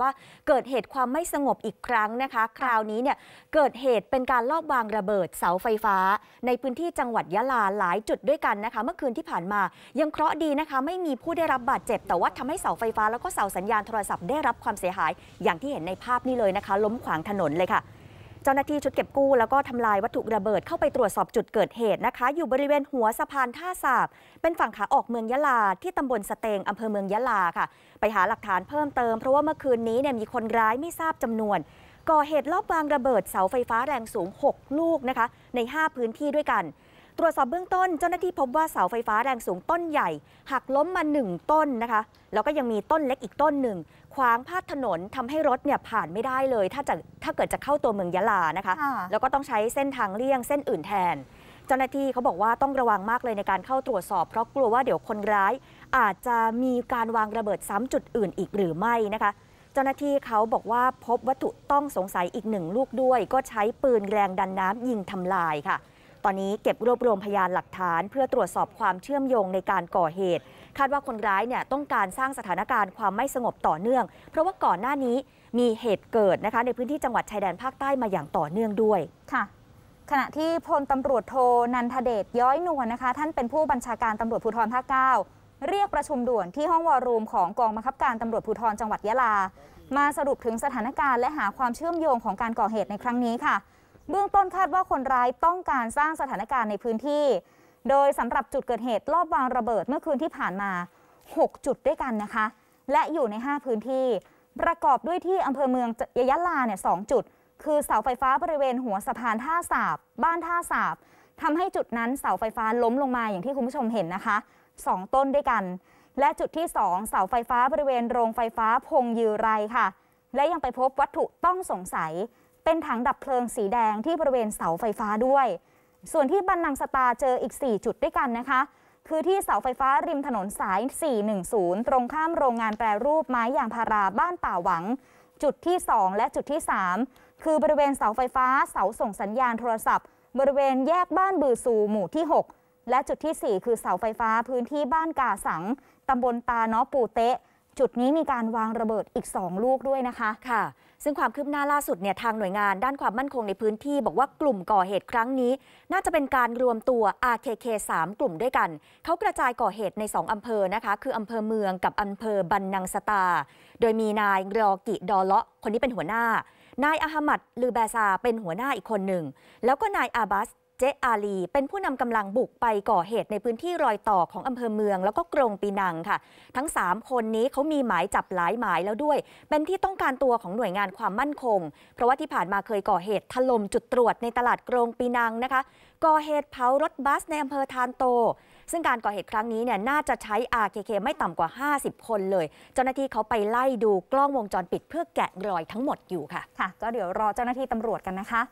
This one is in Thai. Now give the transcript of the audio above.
ว่าเกิดเหตุความไม่สงบอีกครั้งนะคะ คราวนี้เนี่ยเกิดเหตุเป็นการลอบวางระเบิดเสาไฟฟ้า ในพื้นที่จังหวัดยะลาหลายจุดด้วยกันนะคะเมื่อคืนที่ผ่านมา ยังเคราะห์ดีนะคะ ไม่มีผู้ได้รับบาดเจ็บ แต่ว่าทำให้เสาไฟฟ้าแล้วก็เสาสัญญาณโทรศัพท์ได้รับความเสียหายอย่างที่เห็นในภาพนี้เลยนะคะ ล้มขวางถนนเลยค่ะจ้าหน้าที่ชุดเก็บกู้แล้วก็ทำลายวัตถุระเบิดเข้าไปตรวจสอบจุดเกิดเหตุนะคะ อยู่บริเวณหัวสะพานท่าสาบ เป็นฝั่งขาออกเมืองยะลา ที่ตำบลสเตงอำเภอเมืองยะลาค่ะ ไปหาหลักฐานเพิ่มเติม เพราะว่าเมื่อคืนนี้เนี่ยมีคนร้ายไม่ทราบจำนวน ก่อเหตุลอบวางระเบิดเสาไฟฟ้าแรงสูง 6 ลูกนะคะใน5พื้นที่ด้วยกันตรวจสอบเบื้องต้นเจ้าหน้าที่พบว่าเสาไฟฟ้าแรงสูงต้นใหญ่ หักล้มมาหนึ่งต้นนะคะแล้วก็ยังมีต้นเล็กอีกต้นหนึ่งขวางพาดถนนทำให้รถเนี่ยผ่านไม่ได้เลย ถ้าจะถ้าเกิดจะเข้าตัวเมืองยะลานะคะ แล้วก็ต้องใช้เส้นทางเลี่ยงเส้นอื่นแทน เจ้าหน้าที่เขาบอกว่าต้องระวังมากเลยในการเข้าตรวจสอบ เพราะกลัวว่าเดี๋ยวคนร้าย อาจจะมีการวางระเบิดซ้ำจุดอื่นอีกหรือไม่นะคะ เจ้าหน้าที่เขาบอกว่าพบวัตถุต้องสงสัยอีกหนึ่งลูกด้วย ก็ใช้ปืนแรงดันน้ำยิงทำลายค่ะตอนนี้เก็บรวบรวมพยานหลักฐาน เพื่อตรวจสอบความเชื่อมโยงในการก่อเหตุ คาดว่าคนร้ายเนี่ยต้องการสร้างสถานการณ์ความไม่สงบต่อเนื่อง เพราะว่าก่อนหน้านี้มีเหตุเกิดนะคะ ในพื้นที่จังหวัดชายแดนภาคใต้มาอย่างต่อเนื่องด้วยค่ะ ขณะที่พลตำรวจโทนันทเดชย้อยนวลนะคะ ท่านเป็นผู้บัญชาการตำรวจภูธรภาคเก้าเรียกประชุมด่วนที่ห้องวอรูมของกองบังคับการตำรวจภูธรจังหวัดยะลา มาสรุปถึงสถานการณ์และหาความเชื่อมโยงของการก่อเหตุในครั้งนี้ค่ะเบื้องต้นคาดว่าคนร้ายต้องการสร้างสถานการณ์ในพื้นที่ โดยสำหรับจุดเกิดเหตุรอบวางระเบิดเมื่อคืนที่ผ่านมา 6 จุดด้วยกันนะคะ และอยู่ใน 5 พื้นที่ ประกอบด้วยที่ อำเภอเมืองยะยะลาเนี่ยสจุด คือเสาไฟฟ้าบริเวณหัวสะพานท่าสาบ บ้านท่าสาบ ทำให้จุดนั้นเสาไฟฟ้าล้มลงมาอย่างที่คุณผู้ชมเห็นนะคะ 2 ต้นด้วยกัน และจุดที่ 2 เสาไฟฟ้าบริเวณโรงไฟฟ้าพงยือไรค่ะ และยังไปพบวัตถุต้องสงสัยเป็นถังดับเพลิงสีแดงที่บริเวณเสาไฟฟ้าด้วย ส่วนที่บันนังสตาเจออีก 4 จุดด้วยกันนะคะ คือที่เสาไฟฟ้าริมถนนสาย 410 ตรงข้ามโรงงานแปรรูปไม้ยางพาราบ้านป่าหวัง จุดที่ 2 และจุดที่ 3 คือบริเวณเสาไฟฟ้าเสาส่งสัญญาณโทรศัพท์ บริเวณแยกบ้านบือสูหมู่ที่ 6 และจุดที่ 4 คือเสาไฟฟ้าพื้นที่บ้านกาสังตำบลตาเนาะปูเตะจุดนี้มีการวางระเบิดอีก2ลูกด้วยนะคะ ค่ะ ซึ่งความคืบหน้าล่าสุดเนี่ยทางหน่วยงานด้านความมั่นคงในพื้นที่บอกว่ากลุ่มก่อเหตุครั้งนี้ น่าจะเป็นการรวมตัว RKK 3กลุ่มด้วยกัน เขากระจายก่อเหตุใน2อำเภอนะคะคืออำเภอเมืองกับอำเภอบันนังสตา โดยมีนายรอกิดอเลาะคนนี้เป็นหัวหน้า นายอาหมัดลือแบซา เป็นหัวหน้าอีกคนหนึ่ง แล้วก็นายอาบัสเจ๊อาลี เป็นผู้นำกำลังบุกไปก่อเหตุในพื้นที่รอยต่อของอำเภอเมือง แล้วก็กรงปีนังค่ะ ทั้ง 3 คนนี้เขามีหมายจับหลายหมายแล้วด้วย เป็นที่ต้องการตัวของหน่วยงานความมั่นคง เพราะว่าที่ผ่านมาเคยก่อเหตุถล่มจุดตรวจในตลาดกรงปีนังนะคะก่อเหตุเผารถบัสในอำเภอทานโตซึ่งการก่อเหตุครั้งนี้เนี่ยน่าจะใช้อาเคไม่ต่ำกว่า 50 คนเลย เจ้าหน้าที่เขาไปไล่ดูกล้องวงจรปิดเพื่อแกะรอยทั้งหมดอยู่ค่ะค่ะก็เดี๋ยวรอเจ้าหน้าที่ตำรวจกันนะคะ